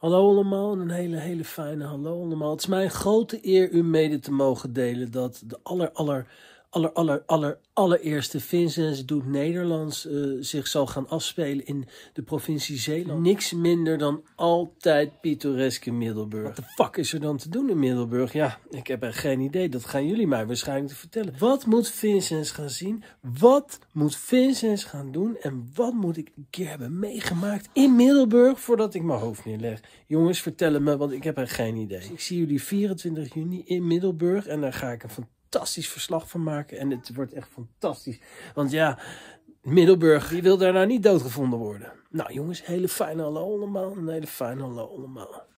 Hallo allemaal een hele, hele fijne hallo allemaal. Het is mij grote eer u mede te mogen delen dat de aller, aller aller, aller, aller, allereerste Vincent doet Nederlands eh, zich zal gaan afspelen in de provincie Zeeland. Niks minder dan altijd pittoreske Middelburg. Wat de fuck is er dan te doen in Middelburg? Ja, ik heb er geen idee. Dat gaan jullie mij waarschijnlijk vertellen. Wat moet Vincent gaan zien? Wat moet Vincent gaan doen? En wat moet ik een keer hebben meegemaakt in Middelburg voordat ik mijn hoofd neerleg? Jongens, vertel me, want ik heb er geen idee. ik zie jullie 24 juni in Middelburg en daar ga ik een fantastische fantastisch verslag van maken. En het wordt echt fantastisch. Want ja, Middelburg, die wil daar nou niet doodgevonden worden. Nou jongens, hele fijne hallo allemaal. nee, hele fijne hallo allemaal.